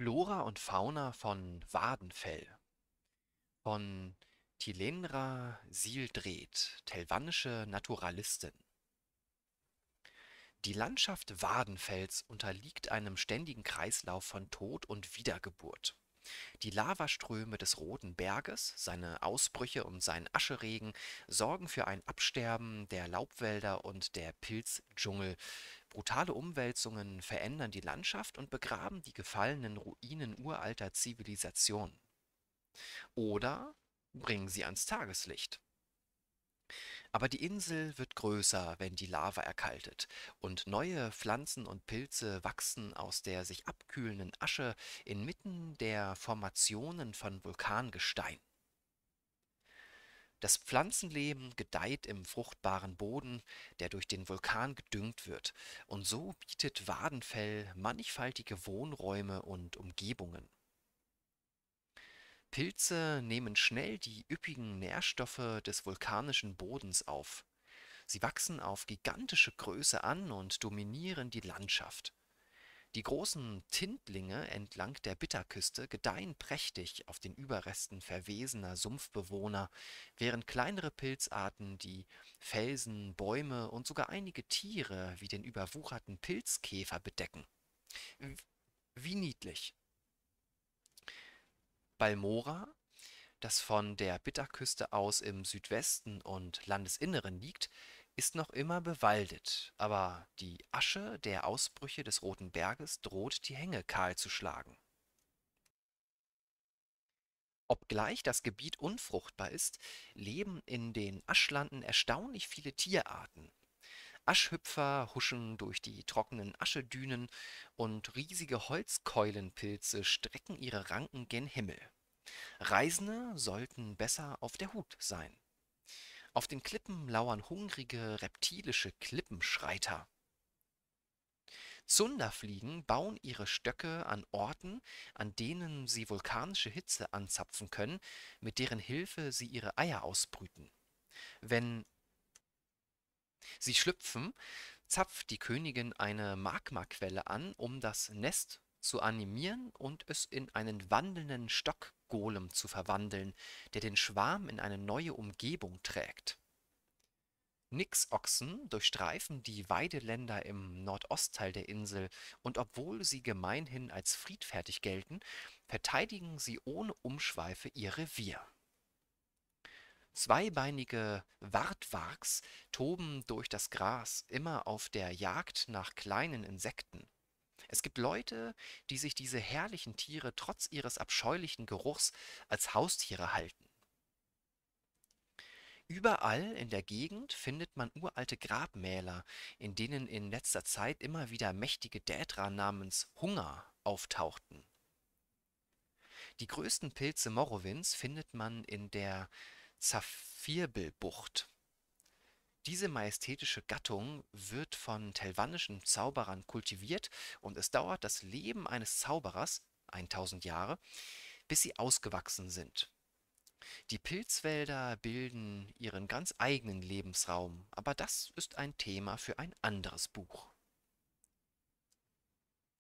Flora und Fauna von Wadenfell von Tilenra Sildred, telvannische Naturalistin. Die Landschaft Wadenfells unterliegt einem ständigen Kreislauf von Tod und Wiedergeburt. Die Lavaströme des Roten Berges, seine Ausbrüche und sein Ascheregen sorgen für ein Absterben der Laubwälder und der Pilzdschungel, Brutale Umwälzungen verändern die Landschaft und begraben die gefallenen Ruinen uralter Zivilisationen. Oder bringen sie ans Tageslicht. Aber die Insel wird größer, wenn die Lava erkaltet, und neue Pflanzen und Pilze wachsen aus der sich abkühlenden Asche inmitten der Formationen von Vulkangestein. Das Pflanzenleben gedeiht im fruchtbaren Boden, der durch den Vulkan gedüngt wird, und so bietet Wadenfell mannigfaltige Wohnräume und Umgebungen. Pilze nehmen schnell die üppigen Nährstoffe des vulkanischen Bodens auf. Sie wachsen auf gigantische Größe an und dominieren die Landschaft die großen Tintlinge entlang der Bitterküste gedeihen prächtig auf den Überresten verwesener Sumpfbewohner, während kleinere Pilzarten die Felsen, Bäume und sogar einige Tiere wie den überwucherten Pilzkäfer bedecken. Wie niedlich! Balmora, das von der Bitterküste aus im Südwesten und Landesinneren liegt, ist noch immer bewaldet, aber die Asche der Ausbrüche des Roten Berges droht die Hänge kahl zu schlagen. Obgleich das Gebiet unfruchtbar ist, leben in den Aschlanden erstaunlich viele Tierarten. Aschhüpfer huschen durch die trockenen Aschedünen und riesige Holzkeulenpilze strecken ihre Ranken gen Himmel. Reisende sollten besser auf der Hut sein auf den Klippen lauern hungrige reptilische Klippenschreiter. Zunderfliegen bauen ihre Stöcke an Orten, an denen sie vulkanische Hitze anzapfen können, mit deren Hilfe sie ihre Eier ausbrüten. Wenn sie schlüpfen, zapft die Königin eine Magmaquelle an, um das Nest zu animieren und es in einen wandelnden Stock Golem zu verwandeln, der den Schwarm in eine neue Umgebung trägt. Nixochsen durchstreifen die Weideländer im Nordostteil der Insel und obwohl sie gemeinhin als friedfertig gelten, verteidigen sie ohne Umschweife ihr Revier. Zweibeinige Wartwarks toben durch das Gras immer auf der Jagd nach kleinen Insekten es gibt Leute, die sich diese herrlichen Tiere trotz ihres abscheulichen Geruchs als Haustiere halten. Überall in der Gegend findet man uralte Grabmäler, in denen in letzter Zeit immer wieder mächtige Dädra namens Hunger auftauchten. Die größten Pilze Morowinds findet man in der Zaphirbelbucht. Diese majestätische Gattung wird von taiwanischen Zauberern kultiviert und es dauert das Leben eines Zauberers (1000 Jahre), bis sie ausgewachsen sind. Die Pilzwälder bilden ihren ganz eigenen Lebensraum, aber das ist ein Thema für ein anderes Buch